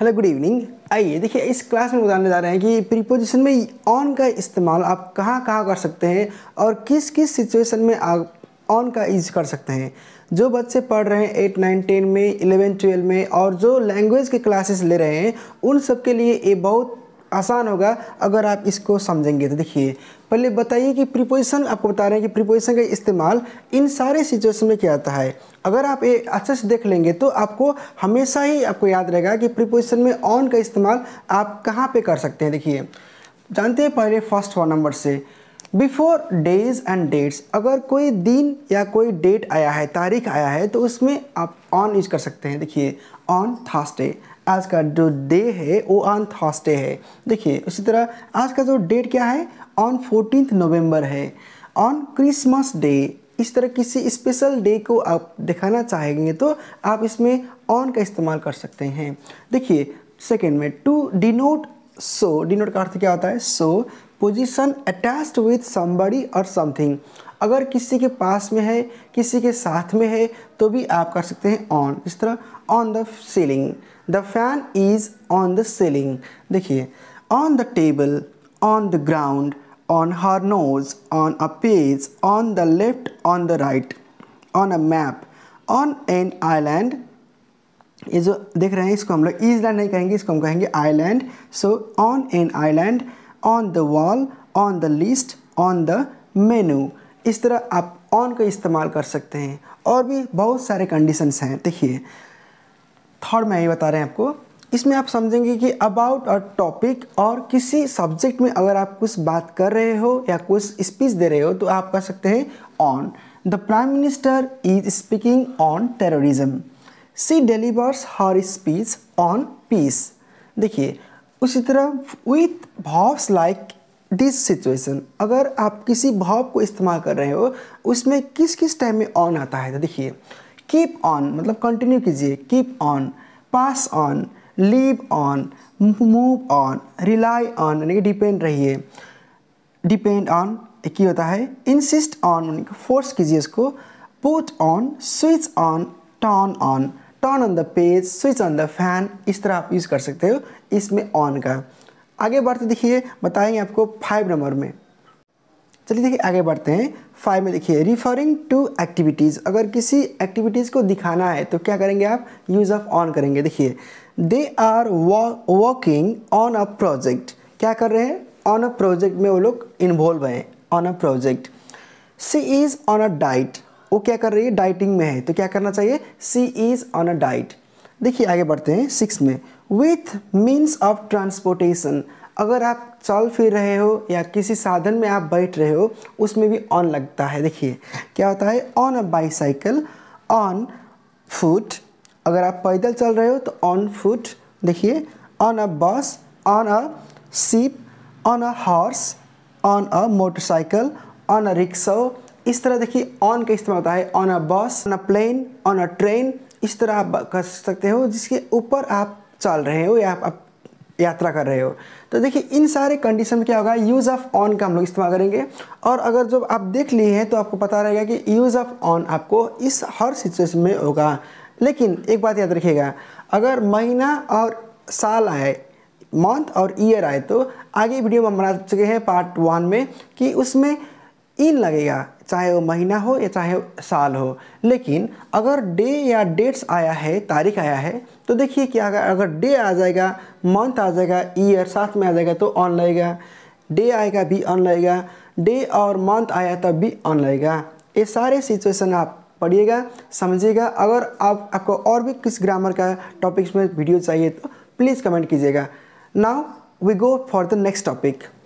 hello good evening आइए देखिए इस क्लास में बताने जा रहे हैं कि प्रीपोजिशन में ऑन का इस्तेमाल आप कहाँ कहाँ कर सकते हैं और किस किस सिचुएशन में आप ऑन का यूज़ कर सकते हैं जो बच्चे पढ़ रहे हैं एट नाइन टेन में इलेवन ट्वेल्व में और जो लैंग्वेज के क्लासेस ले रहे हैं उन सब के लिए ये बहुत आसान होगा अगर आप इसको समझेंगे तो देखिए पहले बताइए कि प्रीपोजिशन आपको बता रहे हैं कि प्रीपोजिशन का इस्तेमाल इन सारे सिचुएशन में किया जाता है अगर आप ये अच्छे से देख लेंगे तो आपको हमेशा ही आपको याद रहेगा कि प्रीपोजिशन में ऑन का इस्तेमाल आप कहाँ पे कर सकते हैं देखिए जानते हैं पहले फर्स्ट फोन नंबर से बिफोर डेज एंड डेट्स अगर कोई दिन या कोई डेट आया है तारीख आया है तो उसमें आप ऑन यूज कर सकते हैं देखिए ऑन थर्सडे आज का जो डे है वो ऑन थर्सडे है देखिए उसी तरह आज का जो डेट क्या है ऑन फोर्टीन नवंबर है ऑन क्रिसमस डे इस तरह किसी स्पेशल डे को आप दिखाना चाहेंगे तो आप इसमें ऑन का इस्तेमाल कर सकते हैं देखिए सेकेंड में टू डिनोट सो डिनोट का अर्थ क्या होता है so position attached with somebody और समथिंग अगर किसी के पास में है किसी के साथ में है तो भी आप कर सकते हैं ऑन इस तरह on the ceiling the fan is on the ceiling देखिए on the table on the ground on her nose on a page on the left on the right on a map on an island ये जो देख रहे हैं इसको हम लोग ईजलैंड नहीं कहेंगे इसको हम कहेंगे island so on an island on the wall on the list on the menu इस तरह आप ऑन का इस्तेमाल कर सकते हैं और भी बहुत सारे कंडीशंस हैं देखिए थर्ड में यही बता रहे हैं आपको इसमें आप समझेंगे कि अबाउट और टॉपिक और किसी सब्जेक्ट में अगर आप कुछ बात कर रहे हो या कुछ स्पीच दे रहे हो तो आप कह सकते हैं on the prime minister is speaking on terrorism she delivers her speech on peace देखिए उसी तरह with verbs like this situation अगर आप किसी भाव को इस्तेमाल कर रहे हो उसमें किस किस टाइम में ऑन आता है तो देखिए कीप ऑन मतलब कंटिन्यू कीजिए keep on pass on leave on move on rely on यानी कि डिपेंड रहिए डिपेंड ऑन एक ही होता है इंसिस्ट ऑन यानी कि फोर्स कीजिए इसको put on switch on turn on turn on the page switch on the fan इस तरह आप यूज़ कर सकते हो इसमें ऑन का आगे बढ़ते देखिए बताएंगे आपको फाइव नंबर में चलिए देखिए आगे बढ़ते हैं फाइव में देखिए रिफरिंग टू एक्टिविटीज़ अगर किसी एक्टिविटीज़ को दिखाना है तो क्या करेंगे आप यूज़ ऑफ ऑन करेंगे देखिए they are working on a project क्या कर रहे हैं ऑन अ प्रोजेक्ट में वो लोग इन्वॉल्व हैं on a project she is on a diet वो क्या कर रही है डाइटिंग में है तो क्या करना चाहिए she is on a diet देखिए आगे बढ़ते हैं सिक्स में विथ मीन्स ऑफ ट्रांसपोर्टेशन अगर आप चल फिर रहे हो या किसी साधन में आप बैठ रहे हो उसमें भी ऑन लगता है देखिए क्या होता है on a bicycle on foot अगर आप पैदल चल रहे हो तो ऑन फुट देखिए on a bus on a ship on a horse on a motorcycle on a rickshaw इस तरह देखिए ऑन का इस्तेमाल होता है on a bus on a plane on a train इस तरह आप कर सकते हो जिसके ऊपर आप चल रहे हो या आप यात्रा कर रहे हो तो देखिए इन सारे कंडीशन में क्या होगा यूज़ ऑफ ऑन का हम लोग इस्तेमाल करेंगे और अगर जब आप देख लिए हैं तो आपको पता रहेगा कि यूज़ ऑफ ऑन आपको इस हर सिचुएशन में होगा लेकिन एक बात याद रखिएगा अगर महीना और साल आए मंथ और ईयर आए तो आगे वीडियो में हम बना चुके हैं पार्ट वन में कि उसमें इन लगेगा चाहे वो महीना हो या चाहे साल हो लेकिन अगर डे या डेट्स आया है तारीख आया है तो देखिए अगर अगर डे आ जाएगा मंथ आ जाएगा ईयर साथ में आ जाएगा तो ऑन लगेगा डे आएगा भी ऑन लगेगा डे और मंथ आया तब भी ऑन लगेगा ये सारे सिचुएशन आप पढ़िएगा समझिएगा अगर आप आपको और भी किस ग्रामर का टॉपिक्स में वीडियो चाहिए तो प्लीज़ कमेंट कीजिएगा now we go for the next topic